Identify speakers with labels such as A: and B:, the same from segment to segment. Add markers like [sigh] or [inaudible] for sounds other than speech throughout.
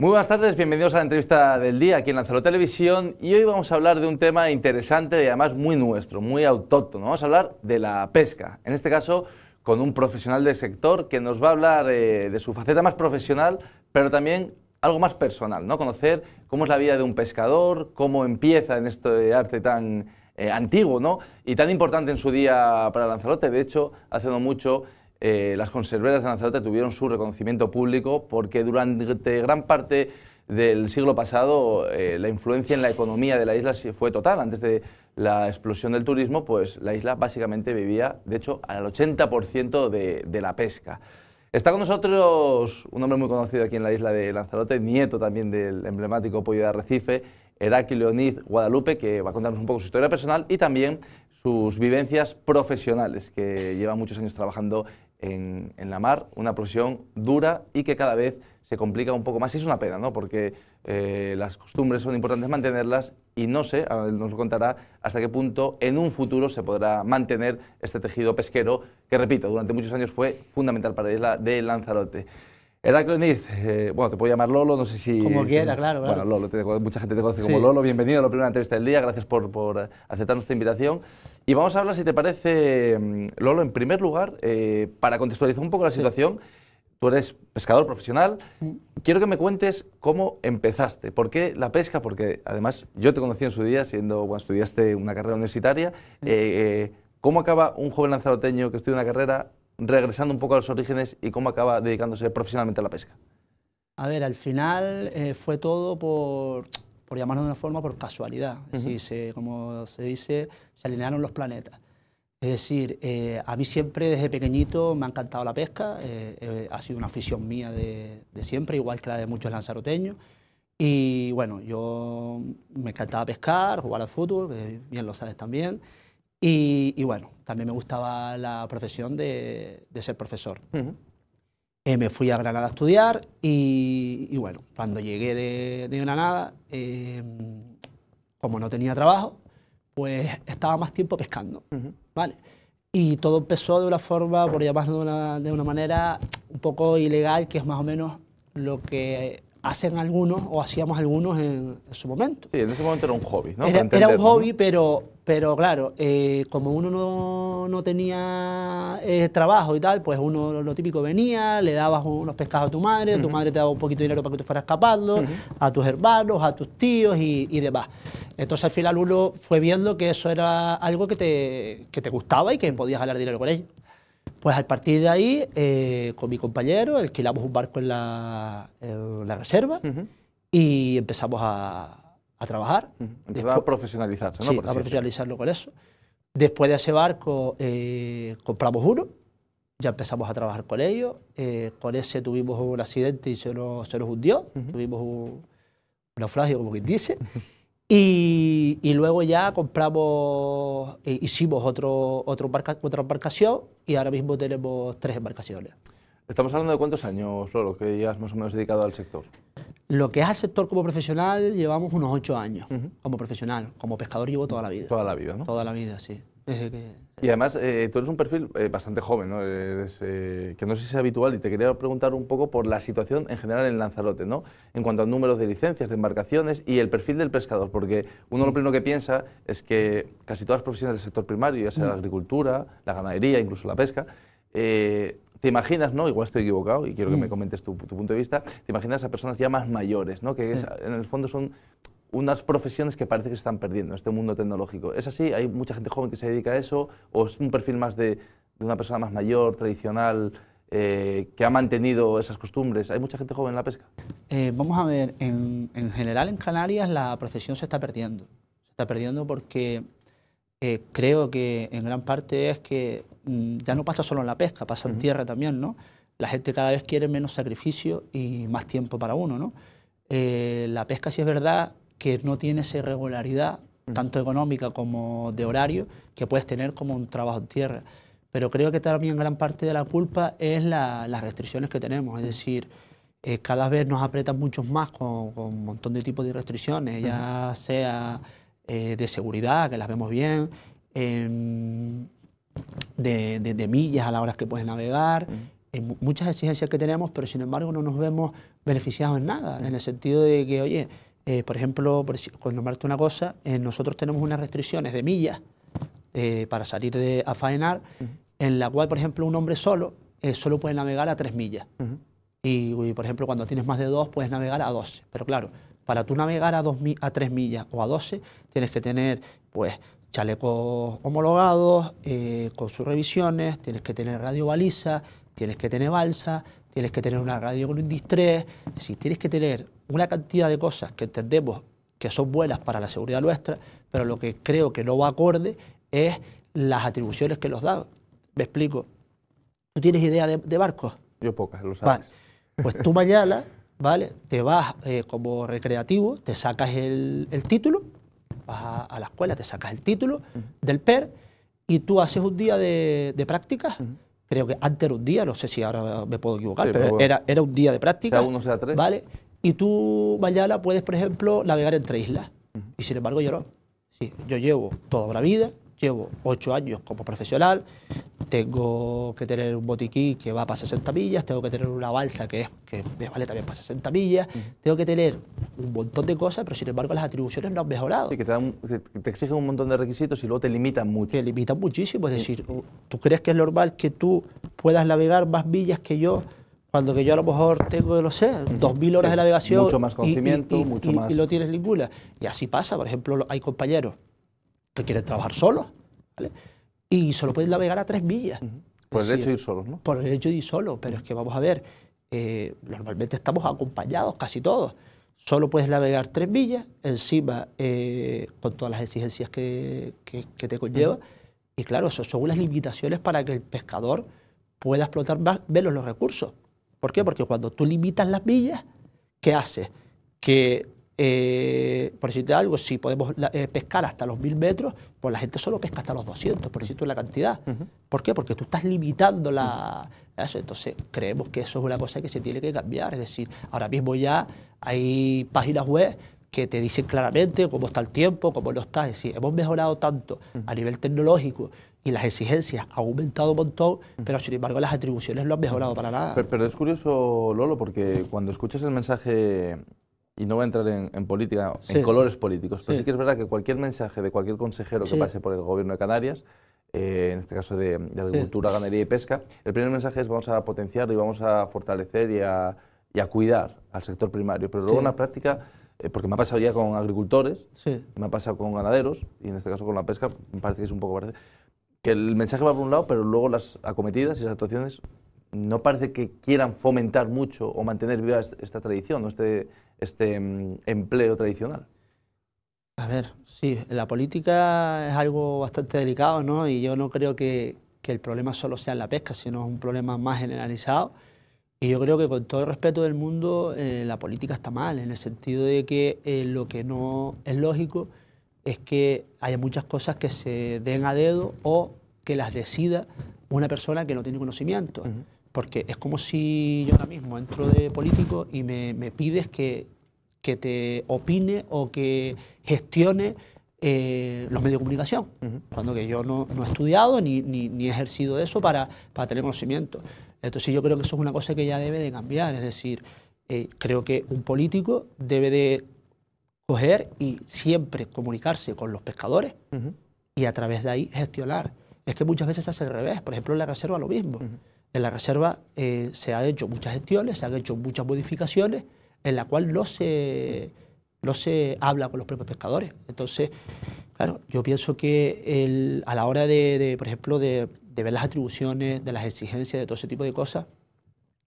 A: Muy buenas tardes, bienvenidos a la entrevista del día aquí en Lanzarote Televisión y hoy vamos a hablar de un tema interesante y además muy nuestro, muy autóctono. Vamos a hablar de la pesca, en este caso con un profesional del sector que nos va a hablar eh, de su faceta más profesional, pero también algo más personal, ¿no? Conocer cómo es la vida de un pescador, cómo empieza en este arte tan eh, antiguo, ¿no? Y tan importante en su día para Lanzarote. De hecho, hace no mucho eh, las conserveras de Lanzarote tuvieron su reconocimiento público porque durante gran parte del siglo pasado eh, la influencia en la economía de la isla fue total. Antes de la explosión del turismo, pues la isla básicamente vivía, de hecho, al 80% de, la pesca. Está con nosotros un hombre muy conocido aquí en la isla de Lanzarote, nieto también del emblemático pollo de arrecife, Heraclio Leoniz Guadalupe, que va a contarnos un poco su historia personal y también sus vivencias profesionales, que lleva muchos años trabajando en, la mar, una profesión dura y que cada vez se complica un poco más. Y es una pena, ¿no? Porque eh, las costumbres son importantes mantenerlas y no sé, nos lo contará, hasta qué punto en un futuro se podrá mantener este tejido pesquero que, repito, durante muchos años fue fundamental para la isla de Lanzarote. Heracles Niz, eh, bueno, te puedo llamar Lolo, no sé si... Como quiera, claro, Bueno, Lolo, mucha gente te conoce como Lolo. Bienvenido a la primera entrevista del día, gracias por, eh, aceptar nuestra invitación. Y vamos a hablar, si te parece, mm, Lolo, en primer lugar, eh, para contextualizar un poco la situación, tú eres pescador profesional, mm. quiero que me cuentes cómo empezaste, por qué la pesca, porque además yo te conocí en su día, siendo, bueno, estudiaste una carrera universitaria, mm. ¿cómo acaba un joven lanzaroteño que estudia una carrera regresando un poco a los orígenes y cómo acaba dedicándose profesionalmente a la pesca?
B: A ver, al final eh, fue todo por, por llamarlo de una forma, por casualidad. como se dice, se alinearon los planetas. Es decir, eh, a mí siempre desde pequeñito me ha encantado la pesca, eh, ha sido una afición mía de, de, siempre, igual que la de muchos lanzaroteños. Y bueno, yo me encantaba pescar, jugar al fútbol, bien lo sabes también. Y, bueno, también me gustaba la profesión de, ser profesor. Eh, me fui a Granada a estudiar y, bueno, cuando llegué de, Granada, eh, como no tenía trabajo, pues estaba más tiempo pescando, ¿vale? Y todo empezó de una forma, por llamarlo de una manera un poco ilegal, que es más o menos lo que hacen algunos o hacíamos algunos en, su momento. Sí,
A: en ese momento era un hobby, ¿no? Era, un hobby,
B: pero, pero claro, eh, como uno no, no tenía eh, trabajo y tal, pues uno lo típico venía, le dabas unos pescados a tu madre, tu madre te daba un poquito de dinero para que te fueras escapando, a tus hermanos, a tus tíos y, demás. Entonces al final uno fue viendo que eso era algo que te, que te gustaba y que podías ganar dinero con ello. Pues a partir de ahí, eh, con mi compañero, alquilamos un barco en la, reserva y empezamos a, trabajar. a profesionalizarse, ¿no? a profesionalizarlo con eso. Después de ese barco eh, compramos uno, ya empezamos a trabajar con ellos. Eh, con ese tuvimos un accidente y se nos, se nos hundió, tuvimos un naufragio, como quien dice. [laughs] Y, luego ya compramos, eh, hicimos otro, otra embarcación y ahora mismo tenemos tres embarcaciones.
A: Estamos hablando de cuántos años, Lolo, que ya has más o menos dedicado al sector.
B: Lo que es al sector como profesional llevamos unos ocho años, como profesional. Como pescador llevo toda la vida. Toda la vida, ¿no? Toda la vida, sí.
A: Y además, eh, tú eres un perfil eh, bastante joven, ¿no? Eh, que no sé si es habitual, y te quería preguntar un poco por la situación en general en Lanzarote, ¿no? En cuanto a números de licencias, de embarcaciones y el perfil del pescador, porque uno lo primero que piensa es que casi todas las profesiones del sector primario, ya sea la mm. agricultura, la ganadería, incluso la pesca, te imaginas, ¿no? Igual estoy equivocado y quiero que me mm. comentes tu, punto de vista, te imaginas a personas ya más mayores, ¿no? Que en el fondo son unas profesiones que parece que se están perdiendo en este mundo tecnológico. ¿Es así? ¿Hay mucha gente joven que se dedica a eso? ¿O es un perfil más de, una persona más mayor, tradicional, eh, que ha mantenido esas costumbres? ¿Hay mucha gente joven en la pesca?
B: Eh, vamos a ver, en, en, general en Canarias la profesión se está perdiendo. Se está perdiendo porque eh, creo que en gran parte es que mm, ya no pasa solo en la pesca, pasa en tierra también, ¿no? La gente cada vez quiere menos sacrificio y más tiempo para uno, ¿no? la pesca, si es verdad, que no tiene esa regularidad tanto económica como de horario, que puedes tener como un trabajo en tierra. Pero creo que también gran parte de la culpa es las restricciones que tenemos, es decir, eh, cada vez nos apretan muchos más con, un montón de tipos de restricciones, ya sea eh, de seguridad, que las vemos bien, em, de, de, millas a las horas que puedes navegar, eh, muchas exigencias que tenemos, pero sin embargo no nos vemos beneficiados en nada, en el sentido de que, oye, eh, por ejemplo, cuando con nombrarte una cosa, eh, nosotros tenemos unas restricciones de millas eh, para salir de, a faenar, en la cual, por ejemplo, un hombre solo solo puede navegar a tres millas. y, por ejemplo, cuando tienes más de dos, puedes navegar a 12. Pero claro, para tú navegar a, 2, a tres millas o a doce, tienes que tener, pues, chalecos homologados, con sus revisiones, tienes que tener radio baliza, tienes que tener balsa, tienes que tener una radio con un tienes que tener una cantidad de cosas que entendemos que son buenas para la seguridad nuestra, pero lo que creo que no va acorde es las atribuciones que los dan. Me explico. ¿Tú tienes idea de, barcos? Yo pocas, lo sabes. Pues tú mañana, ¿vale? Te vas eh, como recreativo, te sacas el, título, vas a, la escuela, te sacas el título del PER y tú haces un día de, de prácticas. Creo que antes era un día, no sé si ahora me puedo equivocar, pero, era, era un día de práctica Cada uno sea tres. ¿Vale? y tú, Mayala, puedes, por ejemplo, navegar entre islas. Y sin embargo, yo no. Sí, yo llevo toda una vida, llevo ocho años como profesional, tengo que tener un botiquín que va para 60 millas, tengo que tener una balsa que, me vale también para 60 millas, tengo que tener un montón de cosas, pero sin embargo las atribuciones no han mejorado. Sí, que te, exigen un montón de requisitos y luego te limitan mucho. Te limitan muchísimo, es decir, ¿tú crees que es normal que tú puedas navegar más millas que yo? Cuando que yo a lo mejor tengo, no sé, mil horas de navegación. Mucho más conocimiento, y, mucho más. Y lo tienes ninguna. Y así pasa, por ejemplo, hay compañeros que quieren trabajar solos, Y solo pueden navegar a tres millas.
A: Por el derecho de ir solos,
B: ¿no? Por el hecho de ir solos, pero es que vamos a ver, eh, normalmente estamos acompañados casi todos. Solo puedes navegar tres millas, encima eh, con todas las exigencias que, te conlleva. Y claro, eso son unas limitaciones para que el pescador pueda explotar más, menos los recursos. ¿Por qué? Porque cuando tú limitas las millas, ¿qué haces? Que, eh, por decirte algo, si podemos eh, pescar hasta los mil metros, pues la gente solo pesca hasta los 200, por decirte la cantidad. ¿Por qué? Porque tú estás limitando la, eso. Entonces, creemos que eso es una cosa que se tiene que cambiar. Es decir, ahora mismo ya hay páginas web que te dicen claramente cómo está el tiempo, cómo no está. Es decir, hemos mejorado tanto a nivel tecnológico y las exigencias han aumentado un montón, pero sin embargo las atribuciones no han mejorado para nada.
A: Pero, es curioso, Lolo, porque cuando escuchas el mensaje, y no voy a entrar en, política, en colores políticos, pero sí. que es verdad que cualquier mensaje de cualquier consejero que pase por el gobierno de Canarias, eh, en este caso de, Agricultura, Ganadería y Pesca, el primer mensaje es vamos a potenciar y vamos a fortalecer y a, cuidar al sector primario, pero luego en la práctica eh, porque me ha pasado ya con agricultores, me ha pasado con ganaderos, y en este caso con la pesca, me parece que es un poco parecido que el mensaje va por un lado, pero luego las acometidas y las actuaciones no parece que quieran fomentar mucho o mantener viva esta tradición, este, este mm, empleo tradicional.
B: A ver, sí, la política es algo bastante delicado, ¿no? Y yo no creo que, que el problema solo sea en la pesca, sino es un problema más generalizado. Y yo creo que con todo el respeto del mundo, eh, la política está mal, en el sentido de que eh, lo que no es lógico es que hay muchas cosas que se den a dedo o que las decida una persona que no tiene conocimiento. Porque es como si yo ahora mismo entro de político y me, pides que, que, te opine o que gestione eh, los medios de comunicación, cuando que yo no, he estudiado ni, he ejercido eso para, tener conocimiento. Entonces yo creo que eso es una cosa que ya debe de cambiar, es decir, eh, creo que un político debe de coger y siempre comunicarse con los pescadores y a través de ahí gestionar. Es que muchas veces se hace al revés, por ejemplo en la reserva lo mismo. En la reserva eh, se han hecho muchas gestiones, se han hecho muchas modificaciones en la cual no se, no se habla con los propios pescadores. Entonces, claro, yo pienso que el, a la hora de, por ejemplo, de, ver las atribuciones, de las exigencias, de todo ese tipo de cosas,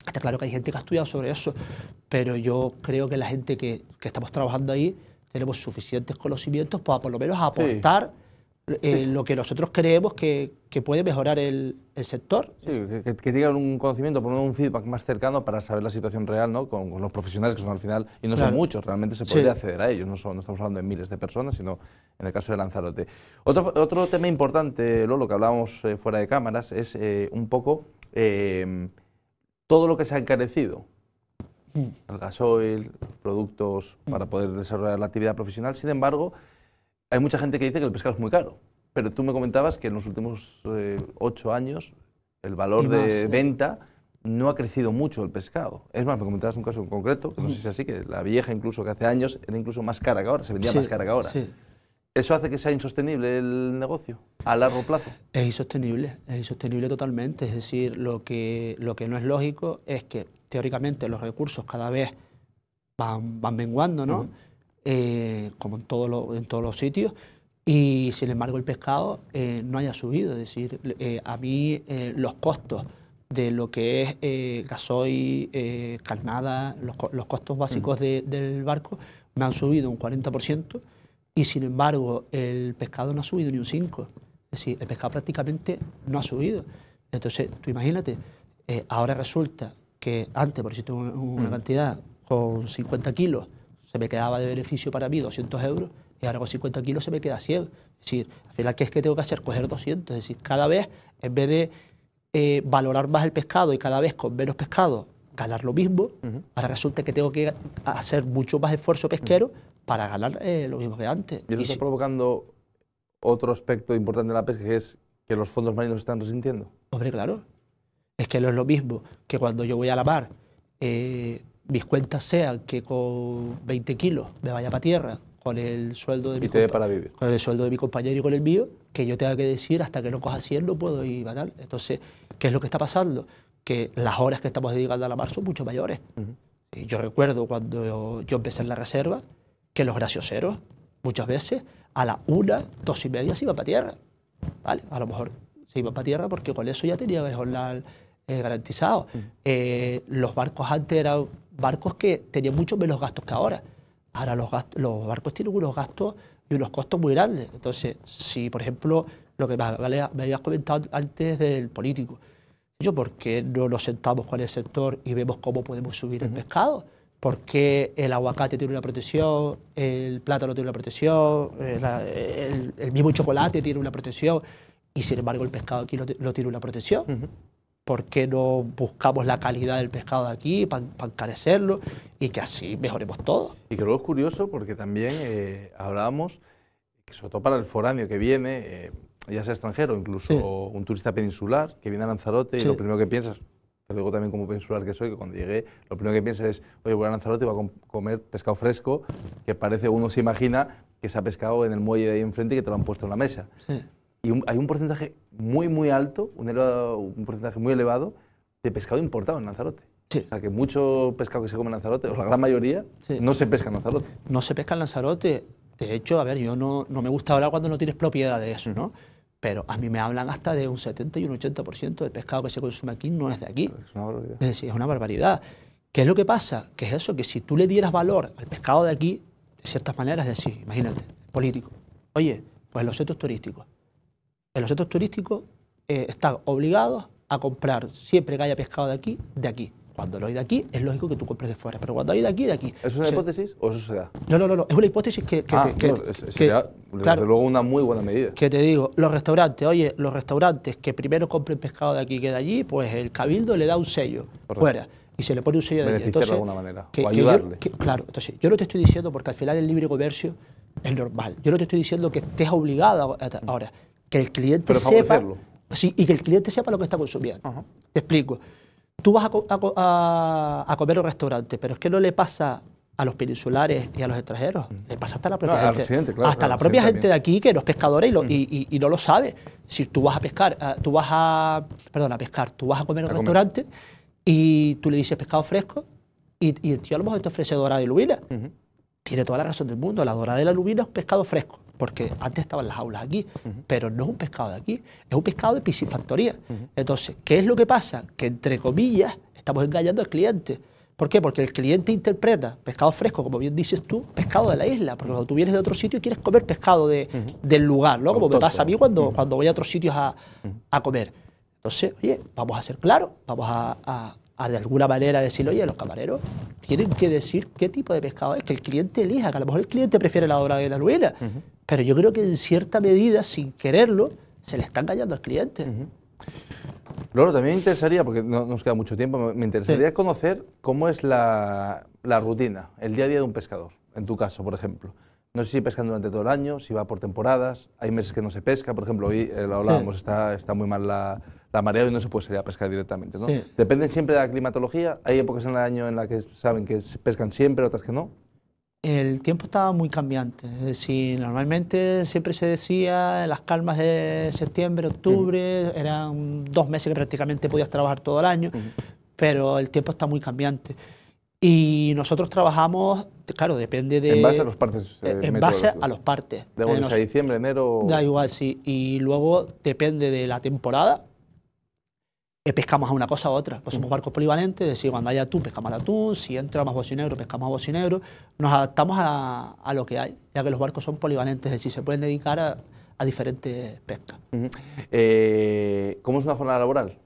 B: Está claro que hay gente que ha estudiado sobre eso, pero yo creo que la gente que, que estamos trabajando ahí tenemos suficientes conocimientos para por lo menos aportar eh, lo que nosotros creemos que, puede mejorar el, sector. Sí, que,
A: digan tengan un conocimiento, por un feedback más cercano para saber la situación real, ¿no? Con, los profesionales que son al final, y no son muchos, realmente se podría acceder a ellos, no, estamos hablando de miles de personas, sino en el caso de Lanzarote. Otro, otro tema importante, lo que hablábamos eh, fuera de cámaras, es eh, un poco todo lo que se ha encarecido el gasoil, productos para mm. poder desarrollar la actividad profesional. Sin embargo, hay mucha gente que dice que el pescado es muy caro. Pero tú me comentabas que en los últimos eh, ocho años el valor de ¿eh? venta no ha crecido mucho el pescado. Es más, me comentabas un caso en concreto, no sé mm. si es así, que la vieja incluso que hace años era incluso más cara que ahora, se vendía más cara que ahora. ¿Eso hace que sea insostenible el negocio a largo plazo?
B: Es insostenible, es insostenible totalmente. Es decir, lo que, lo que no es lógico es que teóricamente los recursos cada vez van, van menguando, ¿no? Eh, como en, todos los sitios, y sin embargo el pescado eh, no haya subido. Es decir, eh, a mí los costos de lo que es gasoil, carnada, los, los, costos básicos del barco me han subido un 40% y sin embargo el pescado no ha subido ni un 5. Es decir, el pescado prácticamente no ha subido. Entonces, tú imagínate, eh, ahora resulta que antes, por decirte una, una mm. cantidad, con 50 kilos se me quedaba de beneficio para mí 200 euros y ahora con 50 kilos se me queda 100. Es decir, al final, ¿qué es que tengo que hacer? Coger 200. Es decir, cada vez, en vez de eh, valorar más el pescado y cada vez con menos pescado ganar lo mismo, ahora resulta que tengo que hacer mucho más esfuerzo pesquero. Mm para ganar eh, lo mismo que antes. Y eso está provocando
A: otro aspecto importante de la pesca, que es que los fondos marinos están resintiendo.
B: Hombre, claro. Es que no es lo mismo que cuando yo voy a la mar, eh, mis cuentas sean que con 20 kilos me vaya para tierra con el sueldo de mi para vivir. con el sueldo de mi compañero y con el mío, que yo tenga que decir hasta que no coja 100 no puedo ir ganar. Entonces, ¿qué es lo que está pasando? Que las horas que estamos dedicando a la mar son mucho mayores. Yo recuerdo cuando yo empecé en la reserva, que los gracioseros, muchas veces, a la una, dos y media se iban para tierra. ¿Vale? A lo mejor se iban para tierra porque con eso ya tenía el jornal eh, garantizado. Mm. Eh, los barcos antes eran barcos que tenían mucho menos gastos que ahora. Ahora los, barcos tienen unos gastos y unos costos muy grandes. Entonces, si, por ejemplo, lo que me habías comentado antes del político, yo, ¿por qué no nos sentamos con el sector y vemos cómo podemos subir el pescado? por qué el aguacate tiene una protección, el plátano tiene una protección, eh, el, mismo chocolate tiene una protección y sin embargo el pescado aquí no, tiene una protección. ¿Por qué no buscamos la calidad del pescado de aquí para encarecerlo y que así mejoremos todo? Y
A: creo que es curioso porque también eh, hablábamos,
B: sobre todo para el foráneo
A: que viene, eh, ya sea extranjero, incluso un turista peninsular que viene a Lanzarote y lo primero que piensas, Luego también como peninsular que soy, que cuando llegué, lo primero que pienso es, oye, voy a Lanzarote y voy a comer pescado fresco, que parece, uno se imagina que se ha pescado en el muelle de ahí enfrente y que te lo han puesto en la mesa. Sí. Y hay un porcentaje muy, muy alto, un, un porcentaje muy elevado de pescado importado en Lanzarote. O sea, que mucho pescado que se come en Lanzarote, o la gran mayoría,
B: no se pesca en Lanzarote. No se pesca en Lanzarote. De hecho, a ver, yo no, no me gusta hablar cuando no tienes propiedades, ¿no? Pero a mí me hablan hasta de un 70 y un 80% del pescado que se consume aquí no es de aquí. Es una barbaridad. Es decir, es una barbaridad. ¿Qué es lo que pasa? Que es eso, que si tú le dieras valor al pescado de aquí, de ciertas maneras, es decir, imagínate, político. Oye, pues los centros turísticos. En los centros turísticos eh, están obligados a comprar siempre que haya pescado de aquí, de aquí. Cuando lo hay de aquí, es lógico que tú compres de fuera, pero cuando hay de aquí, de aquí. ¿Es una hipótesis o eso se da? No, no, no, es una hipótesis que... Ah, desde
A: luego, una muy buena
B: medida. Que te digo, los restaurantes, oye, los restaurantes que primero compren pescado de aquí que de allí, pues el cabildo le da un sello fuera y se le pone un sello de allí. Entonces, de alguna manera, o ayudarle. claro, entonces, yo no te estoy diciendo, porque al final el libre comercio es normal, yo no te estoy diciendo que estés obligado ahora, que el cliente pero sepa... Sí, y que el cliente sepa lo que está consumiendo. Te explico tú vas a, comer un restaurante, pero es que no le pasa a los peninsulares y a los extranjeros. Mm. Le pasa hasta la propia gente. la propia gente de aquí que no es pescadora y, mm. y, y, no lo sabe. Si tú vas a pescar, ah, tú vas a. Perdón, a pescar, tú vas a comer en un restaurante y tú le dices pescado fresco y, el tío a lo mejor te ofrece dorada y lubina. Tiene toda la razón del mundo. La dorada de la lubina es pescado fresco porque antes estaban las aulas aquí, pero no es un pescado de aquí, es un pescado de piscifactoría. Entonces, ¿qué es lo que pasa? Que entre comillas estamos engañando al cliente. ¿Por qué? Porque el cliente interpreta pescado fresco, como bien dices tú, pescado de la isla. Porque cuando tú vienes de otro sitio quieres comer pescado de, del lugar, ¿no? Como me pasa a mí cuando, cuando voy a otros sitios a, comer. Entonces, oye, vamos a ser claros, vamos a, de alguna manera decir, oye, los camareros tienen que decir qué tipo de pescado es, que el cliente elija, que a lo mejor el cliente prefiere la obra de la ruina, pero yo creo que en cierta medida, sin quererlo, se le están callando al cliente. Uh Loro, también me interesaría,
A: porque no nos queda mucho tiempo, me interesaría conocer cómo es la, rutina, el día a día de un pescador, en tu caso, por ejemplo. No sé si pescan durante todo el año, si va por temporadas, hay meses que no se pesca, por ejemplo, hoy eh, está, muy mal la, la marea y no se puede salir a pescar directamente. ¿no? Dependen siempre de la climatología, hay épocas en el año en las que saben que pescan siempre, otras que
B: no el tiempo estaba muy cambiante. Es normalmente siempre se decía las calmas de septiembre, octubre, eran dos meses que prácticamente podías trabajar todo el año, pero el tiempo está muy cambiante. Y nosotros trabajamos, claro, depende de... En base a los partes. Eh, en base a los partes. De 11 eh,
A: diciembre, enero...
B: Da igual, sí. Y luego depende de la temporada, eh, pescamos a una cosa a otra. Pues somos mm. barcos polivalentes, es decir, cuando haya atún, pescamos atún, si entra más bocinegro, pescamos a bocinegro. Nos adaptamos a, a, lo que hay, ya que los barcos son polivalentes, es decir, se pueden dedicar a, diferentes pescas.
A: Eh, ¿Cómo es una jornada laboral?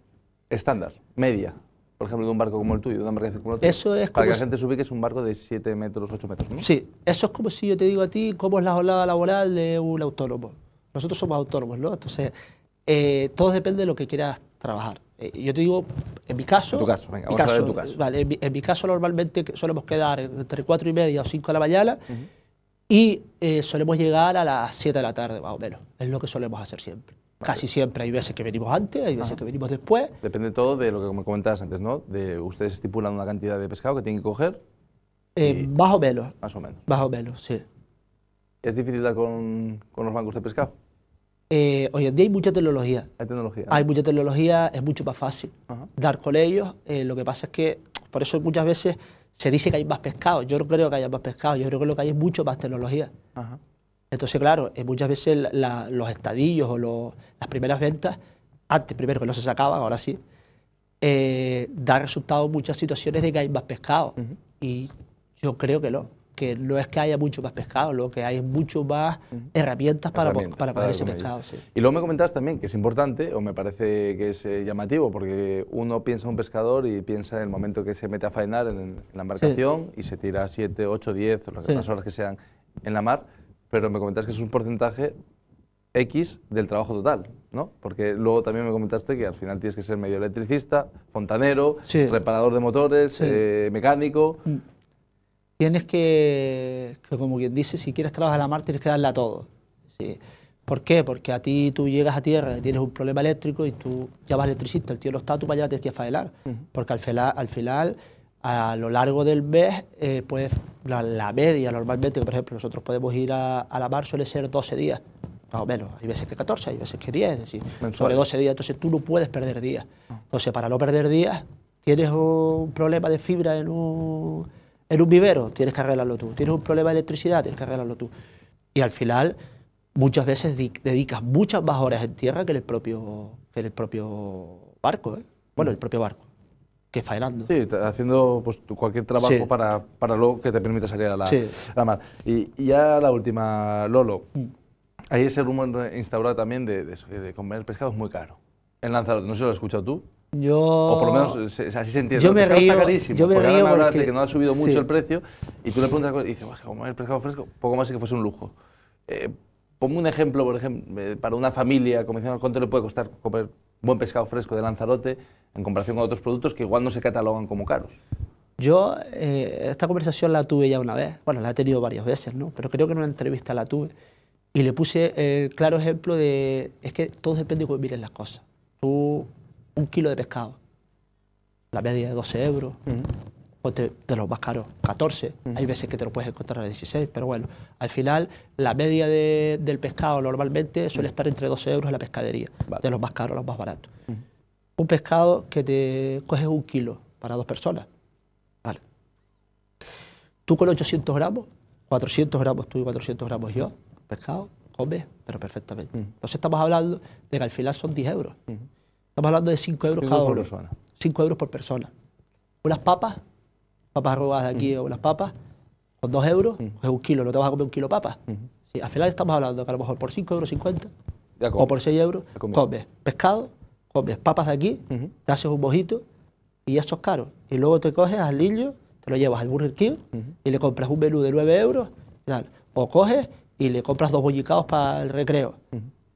A: Estándar, media. Por ejemplo, de un barco como el tuyo, de una barco de Eso es Para que la gente se que es un barco de 7 metros, 8 metros, ¿no? Sí,
B: eso es como si yo te digo a ti cómo es la jornada laboral de un autónomo. Nosotros somos autónomos, ¿no? Entonces, eh, todo depende de lo que quieras trabajar. Eh, yo te digo, en mi caso. En tu caso, venga, mi caso, en, mi, caso normalmente solemos quedar entre 4 y media o 5 de la mañana y eh, solemos llegar a las 7 de la tarde, más o menos. Es lo que solemos hacer siempre. Casi siempre. Hay veces que venimos antes, hay veces que venimos después.
A: Depende todo de lo que me comentabas antes, ¿no? De ustedes estipulan una cantidad de pescado que tienen que coger. Eh,
B: más o menos. Más o menos. bajo o menos, sí.
A: ¿Es difícil dar con, con los bancos de pescado?
B: hoy eh, en día hay mucha tecnología. Hay tecnología. Hay mucha tecnología, es mucho más fácil dar con ellos. Eh, lo que pasa es que, por eso muchas veces se dice que hay más pescado. Yo no creo que haya más pescado, yo creo que lo que hay es mucho más tecnología. Entonces, claro, eh, muchas veces los estadillos o las primeras ventas, antes primero que no se sacaban, ahora sí, da resultado en muchas situaciones de que hay más pescado. Y yo creo que no que no es que haya mucho más pescado, lo que hay es mucho más herramientas para, para poder ese pescado.
A: Y luego me comentabas también que es importante, o me parece que es eh, llamativo, porque uno piensa un pescador y piensa en el momento que se mete a faenar en, la embarcación y se tira 7, 8, 10, las horas que sean en la mar, pero me comentas que es un porcentaje X del trabajo total, ¿no? Porque luego también me comentaste que al final tienes que ser medio electricista, fontanero, reparador de motores, eh, mecánico. Mm
B: tienes que, como quien dice, si quieres trabajar a la mar, tienes que darla a todo. ¿sí? ¿Por qué? Porque a ti tú llegas a tierra, tienes un problema eléctrico y tú llamas electricista, el tío lo está, tú para allá tienes que faelar. Porque al, al final, a lo largo del mes, eh, pues la, media normalmente, por ejemplo, nosotros podemos ir a, la mar, suele ser 12 días, más o menos. Hay veces que 14, hay veces que 10, es decir, sobre 12 días. Entonces tú no puedes perder días. Ah. Entonces, para no perder días, tienes un problema de fibra en un en un vivero tienes que arreglarlo tú. Tienes un problema de electricidad, tienes que arreglarlo tú. Y al final, muchas veces dedicas muchas más horas en tierra que en el propio, el propio barco. ¿eh? Bueno, el propio barco. Que faenando. Sí, haciendo pues, cualquier trabajo para, para lo que te permita
A: salir a la, mar. Y, y, ya la última, Lolo. ahí mm. Hay ese rumor instaurado también de, de, comer pescado es muy caro. En Lanzarote, no se lo has escuchado tú. Yo, o por lo menos así se entiende. Yo me río, carísimo, yo me porque de que no ha subido mucho el precio y tú le preguntas y dices, como el pescado fresco, poco más que fuese un lujo. Eh, ponme un ejemplo, por ejemplo, eh, para una familia, como decíamos, ¿cuánto le puede costar comer buen pescado fresco de Lanzarote en comparación con otros productos que igual no se catalogan como caros?
B: Yo eh, esta conversación la tuve ya una vez, bueno, la he tenido varias veces, ¿no? Pero creo que en una entrevista la tuve y le puse el claro ejemplo de, es que todo depende de cómo miren las cosas. Tú un kilo de pescado. La media de 12 euros, de los más caros, 14. Hay veces que te lo puedes encontrar a 16, pero bueno, al final la media del pescado normalmente suele estar entre 12 euros en la pescadería, de los más caros a los más baratos. Un pescado que te coges un kilo para dos personas. Tú con 800 gramos, 400 gramos tú y 400 gramos yo, pescado, comes, pero perfectamente. Entonces estamos hablando de que al final son 10 euros. Estamos hablando de 5 euros cada uno. 5 euros por persona. Unas papas, papas robadas de aquí, mm. o unas papas, con 2 euros, mm. es pues un kilo, no te vas a comer un kilo de papas. Mm. al final estamos hablando que a lo mejor por 5 euros 50 o por 6 euros comes pescado, comes papas de aquí, te haces un mojito y eso es caro. Y luego te coges al niño, te lo llevas al Burger King y le compras un menú de 9 euros. O coges y le compras dos bollicados para el recreo.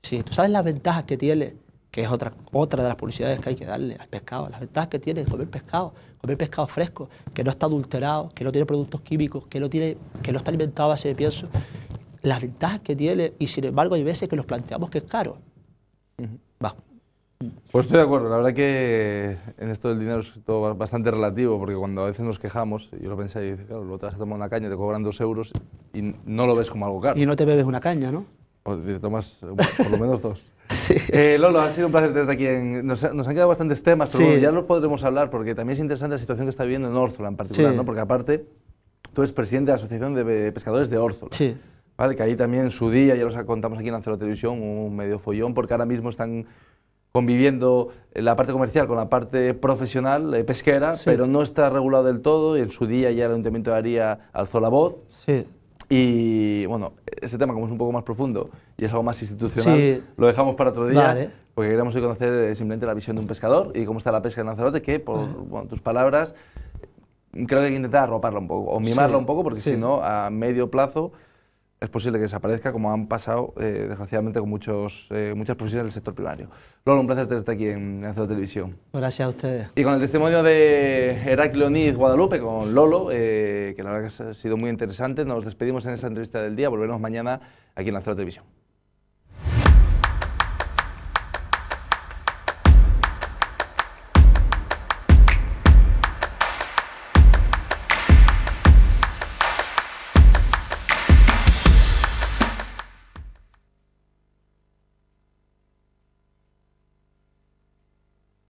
B: Sí, tú sabes las ventajas que tiene que es otra, otra de las publicidades que hay que darle al pescado, las ventajas que tiene comer pescado, comer pescado fresco, que no está adulterado, que no tiene productos químicos, que no, tiene, que no está alimentado a base de pienso, las ventajas que tiene, y sin embargo hay veces que los planteamos que es caro. Pues estoy de acuerdo,
A: la verdad que en esto del dinero es todo bastante relativo, porque cuando a veces nos quejamos, yo lo pensé y dices, claro, lo te vas a tomar una caña, te cobran dos euros y no lo ves como algo caro. Y no te bebes una caña, ¿no? O de tomas por lo menos dos. [laughs] Sí. Eh, Lolo, ha sido un placer tenerte aquí. nos, han quedado bastantes temas, pero ya los podremos hablar porque también es interesante la situación que está viviendo en Órzola en particular, ¿no? porque aparte tú eres presidente de la Asociación de Pescadores de Órzola. Sí. ¿vale? Que ahí también en su día, ya los contamos aquí en Ancelo Televisión, un medio follón, porque ahora mismo están conviviendo eh, la parte comercial con la parte profesional, eh, pesquera, pero no está regulado del todo y en su día ya el Ayuntamiento de Aría alzó la voz. Sí y bueno, ese tema como es un poco más profundo y es algo más institucional, lo dejamos para otro día, porque queremos conocer eh, simplemente la visión de un pescador y cómo está la pesca en Lanzarote, que por tus palabras creo que hay que intentar arroparla un poco, o mimarla un poco, porque si no, a medio plazo es posible que desaparezca, como han pasado, eh, desgraciadamente, con muchos, eh, muchas profesiones del sector primario. Lolo, un placer tenerte aquí en Acero Televisión.
B: Gracias a ustedes.
A: Y con el testimonio de Heraclio Guadalupe, con Lolo, eh, que la verdad que ha sido muy interesante, nos despedimos en esta entrevista del día, volveremos mañana aquí en Acero Televisión.